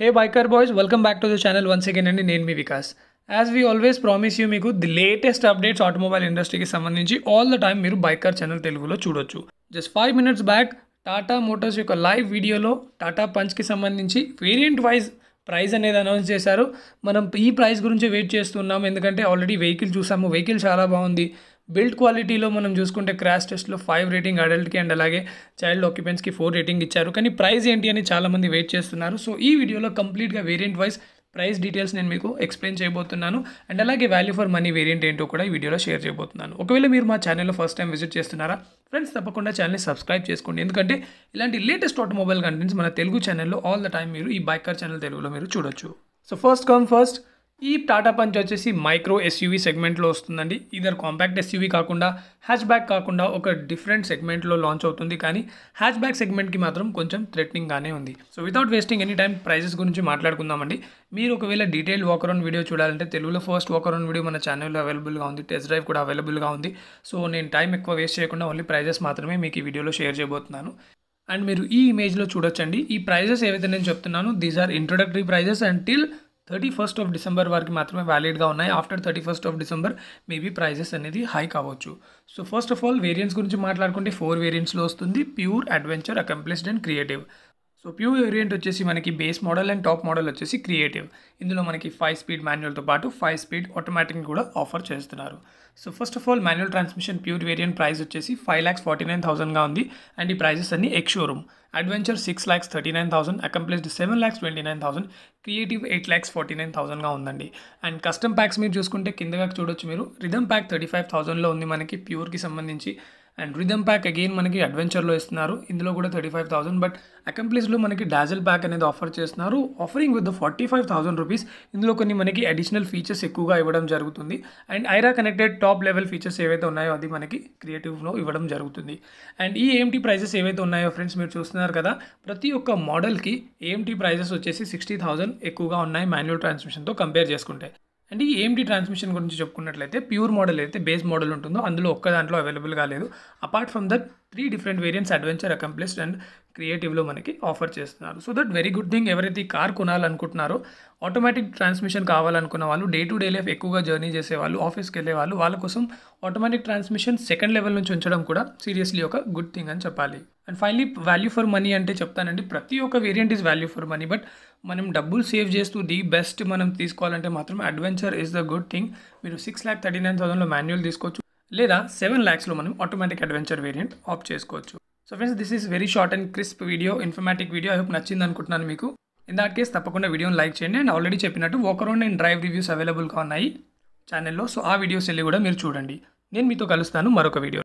hey biker boys welcome back to the channel once again అండి నేను మీ Vikas as we always promise you మీకు the latest updates automobile ఇండస్ట్రీకి సంబంధించి all the time మీరు biker channel తెలుగులో చూడొచ్చు just five minutes back Tata Motors live లైవ్ వీడియోలో టాటా పంచ్కి సంబంధించి వేరియంట్ వైజ్ ప్రైస్ అనేది అనౌన్స్ చేశారు మనం ఈ ప్రైస్ గురించి వెయిట్ చేస్తున్నాం ఎందుకంటే ఆల్రెడీ వెహికల్ చూసాము వెహికల్ చాలా బాగుంది బిల్డ్ క్వాలిటీలో మనం చూసుకుంటే క్రాష్ టెస్ట్లో ఫైవ్ రేటింగ్ అడల్ట్కి అండ్ అలాగే చైల్డ్ ఆక్యుపెంట్స్కి ఫోర్ రేటింగ్ ఇచ్చారు కానీ ప్రైస్ ఏంటి అని చాలామంది వెయిట్ చేస్తున్నారు సో ఈ వీడియోలో కంప్లీట్గా వేరియంట్ వైజ్ ప్రైస్ డీటెయిల్స్ నేను మీకు ఎక్స్ప్లెయిన్ చేయబోతున్నాను అండ్ అలాగే వాల్యూ ఫర్ మనీ వేరియంట్ ఏంటో కూడా ఈ వీడియోలో షేర్ చేయబోతున్నాను ఒకవేళ మీరు మా ఛానల్లో ఫస్ట్ టైం విజిట్ చేస్తున్నారా ఫ్రెండ్స్ తప్పకుండా ఛానల్ని సబ్స్క్రైబ్ చేసుకోండి ఎందుకంటే ఇలాంటి లేటెస్ట్ ఆటోమొబైల్ కంటెంట్స్ మన తెలుగు ఛానల్లో ఆల్ ద టైమ్ మీరు ఈ బైకర్ ఛానల్ తెలుగులో మీరు చూడొచ్చు సో ఫస్ట్ కమ్ ఫస్ట్ ఈ టాటా పంచ్ వచ్చేసి మైక్రో ఎస్యూవీ సెగ్మెంట్లో వస్తుందండి ఇదర్ కాంపాక్ట్ ఎస్యూవీ కాకుండా హ్యాచ్ బ్యాక్ కాకుండా ఒక డిఫరెంట్ సెగ్మెంట్లో లాంచ్ అవుతుంది కానీ హ్యాచ్ బ్యాక్ సెగ్మెంట్కి మాత్రం కొంచెం థ్రెట్నింగ్గానే ఉంది so without wasting any time prices గురించి మాట్లాడుకుందామండి మీరు ఒకవేళ డీటెయిల్ వాకరౌన్ వీడియో చూడాలంటే తెలుగులో ఫస్ట్ వాకరౌన్ వీడియో మన ఛానల్లో అవైలబుల్గా ఉంది టెస్ట్ డ్రైవ్ కూడా అవైలబుల్గా ఉంది సో నేను టైం ఎక్కువ వేస్ట్ చేయకుండా ఓన్లీ ప్రైజెస్ మాత్రమే మీకు ఈ వీడియోలో షేర్ చేయబోతున్నాను అండ్ మీరు ఈ ఇమేజ్లో చూడొచ్చండి ఈ ప్రైజెస్ ఏవైతే నేను చెప్తున్నాను these are introductory prices and till thirty first of December వరకు మాత్రమే వ్యాలిడ్గా ఉన్నాయి after thirty first of December maybe prices అనేది హైక్ అవ్వచ్చు so first of all variants గురించి మాట్లాడుకుంటే ఫోర్ వేరియంట్స్లో వస్తుంది pure adventure accomplished and creative so pure variant వచ్చేసి మనకి base model and top model వచ్చేసి క్రియేటివ్ ఇందులో మనకి ఫైవ్ స్పీడ్ మాన్యువల్తో పాటు ఫైవ్ స్పీడ్ ఆటోమేటిక్ కూడా ఆఫర్ చేస్తున్నారు so first of all manual transmission pure variant price వచ్చేసి ఫైవ్ ల్యాక్స్ ఫార్టీ నైన్ థౌసండ్గా ఉంది అండ్ ఈ ప్రైజెస్ అన్ని ex room adventure six lakhs thirty nine thousand accomplished seven lakhs twenty nine thousand creative eight lakhs forty nine థౌసండ్గా ఉందండి and custom packs మీరు చూసుకుంటే కిందగా చూడొచ్చు మీరు రిధమ్ ప్యాక్ థర్టీ ఫైవ్ థౌసండ్లో ఉంది మనకి ప్యూర్కి సంబంధించి అండ్ రిథమ్ ప్యాక్ అగైన్ మనకి అడ్వెంచర్లో ఇస్తున్నారు ఇందులో కూడా థర్టీ ఫైవ్ థౌసండ్ బట్ అకంప్లీస్లో మనకి డాజల్ ప్యాక్ అనేది ఆఫర్ చేస్తున్నారు offering with forty five thousand rupees ఇందులో కొన్ని మనకి అడిషనల్ ఫీచర్స్ ఎక్కువగా ఇవ్వడం జరుగుతుంది and iRA connected top level features ఏవైతే ఉన్నాయో అది మనకి క్రియేటివ్లో ఇవ్వడం జరుగుతుంది అండ్ ఈ ఏఎంటీ ప్రైజెస్ ఏవైతే ఉన్నాయో ఫ్రెండ్స్ మీరు చూస్తున్నారు కదా ప్రతి ఒక్క మోడల్కి ఏఎంటీ ప్రైజెస్ వచ్చేసి సిక్స్టీ థౌసండ్ ఎక్కువగా ఉన్నాయి మాన్యువల్ ట్రాన్స్మిషన్తో కంపేర్ చేసుకుంటే అంటే ఈ ట్రాన్స్మిషన్ గురించి చెప్పుకున్నట్లయితే ప్యూర్ మోడల్ అయితే బేస్ మోడల్ ఉంటుందో అందులో ఒక్క దాంట్లో అవైలబుల్ కాలేదు apart from that three different variants adventure accomplished and క్రియేటివ్లో మనకి ఆఫర్ చేస్తున్నారు so that very good thing ఎవరైతే కార్ కొనాలనుకుంటున్నారో ఆటోమేటిక్ ట్రాన్స్మిషన్ కావాలనుకున్న వాళ్ళు డే టు డే లైఫ్ ఎక్కువగా జర్నీ చేసేవాళ్ళు ఆఫీస్కి వెళ్ళే వాళ్ళు వాళ్ళ కోసం ఆటోమేటిక్ ట్రాన్స్మిషన్ సెకండ్ లెవెల్ నుంచి ఉంచడం కూడా సీరియస్లీ ఒక గుడ్ థింగ్ అని చెప్పాలి and finally value for money అంటే చెప్తానండి ప్రతి ఒక్క variant is value for money but మనం డబ్బులు సేవ్ చేస్తూ ది బెస్ట్ మనం తీసుకోవాలంటే మాత్రం adventure is the good thing మీరు సిక్స్ ల్యాక్ థర్టీ నైన్ థౌసండ్లో మాన్యువల్ తీసుకోవచ్చు లేదా సెవెన్ ల్యాక్స్లో మనం ఆటోమేటిక్ అడ్వెంచర్ వేరియంట్ ఆప్ చేసుకోవచ్చు so friends this is very short and crisp video informatic video I hope నచ్చింది అనుకుంటున్నాను మీకు ఇన్ దాట్ కేస్ తప్పకుండా వీడియోని లైక్ చేయండి అండ్ ఆల్రెడీ చెప్పినట్టు రౌండ్ నేను డ్రైవ్ రివ్యూస్ అవైలబుల్గా ఉన్నాయి ఛానల్లో సో ఆ వీడియోస్ వెళ్ళి కూడా మీరు చూడండి నేను మీతో కలుస్తాను మరొక వీడియో